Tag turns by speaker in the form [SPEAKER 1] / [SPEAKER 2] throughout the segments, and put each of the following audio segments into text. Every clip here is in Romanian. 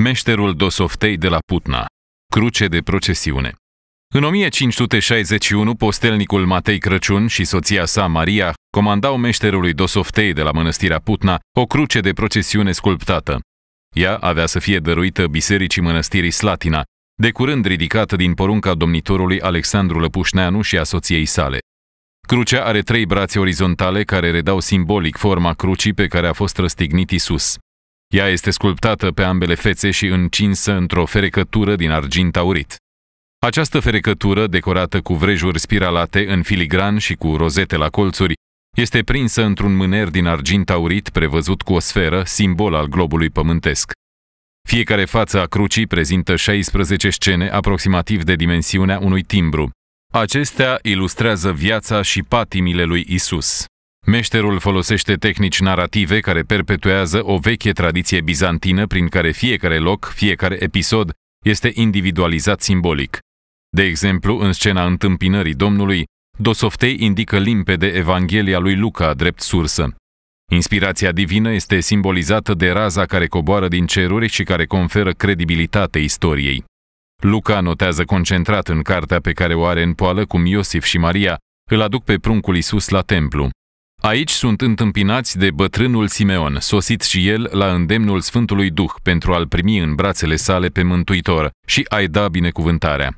[SPEAKER 1] meșterul Dosoftei de la Putna, cruce de procesiune. În 1561, postelnicul Matei Crăciun și soția sa, Maria, comandau meșterului Dosoftei de la mănăstirea Putna o cruce de procesiune sculptată. Ea avea să fie dăruită bisericii mănăstirii Slatina, de curând ridicată din porunca domnitorului Alexandru Lăpușneanu și a soției sale. Crucea are trei brațe orizontale care redau simbolic forma crucii pe care a fost răstignit Isus. Ea este sculptată pe ambele fețe și încinsă într-o ferecătură din argint aurit. Această ferecătură, decorată cu vrejuri spiralate în filigran și cu rozete la colțuri, este prinsă într-un mâner din argint aurit prevăzut cu o sferă, simbol al globului pământesc. Fiecare față a crucii prezintă 16 scene aproximativ de dimensiunea unui timbru. Acestea ilustrează viața și patimile lui Isus. Meșterul folosește tehnici narrative care perpetuează o veche tradiție bizantină prin care fiecare loc, fiecare episod este individualizat simbolic. De exemplu, în scena întâmpinării Domnului, Dosoftei indică limpede Evanghelia lui Luca drept sursă. Inspirația divină este simbolizată de raza care coboară din ceruri și care conferă credibilitate istoriei. Luca notează concentrat în cartea pe care o are în poală cum Iosif și Maria îl aduc pe pruncul Isus la templu. Aici sunt întâmpinați de bătrânul Simeon, sosit și el la îndemnul Sfântului Duh pentru a-l primi în brațele sale pe Mântuitor și a-i da binecuvântarea.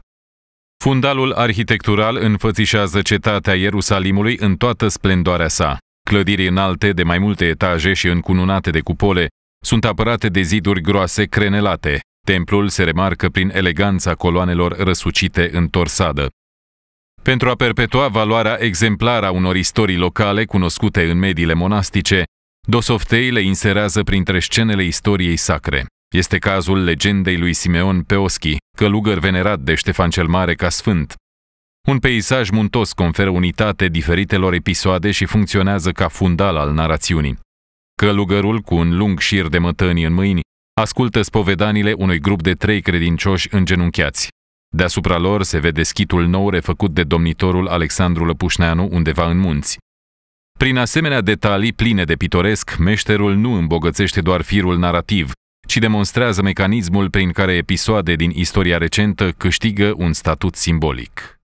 [SPEAKER 1] Fundalul arhitectural înfățișează cetatea Ierusalimului în toată splendoarea sa. Clădiri înalte de mai multe etaje și încununate de cupole sunt apărate de ziduri groase crenelate. Templul se remarcă prin eleganța coloanelor răsucite în torsadă. Pentru a perpetua valoarea exemplară a unor istorii locale cunoscute în mediile monastice, Dosoftei le inserează printre scenele istoriei sacre. Este cazul legendei lui Simeon Peoschi, călugăr venerat de Ștefan cel Mare ca sfânt. Un peisaj muntos conferă unitate diferitelor episoade și funcționează ca fundal al narațiunii. Călugărul, cu un lung șir de mătăni în mâini, ascultă spovedanile unui grup de trei credincioși îngenunchiați, Deasupra lor se vede schitul nou refăcut de domnitorul Alexandru Lăpușneanu undeva în munți. Prin asemenea detalii pline de pitoresc, meșterul nu îmbogățește doar firul narrativ, ci demonstrează mecanismul prin care episoade din istoria recentă câștigă un statut simbolic.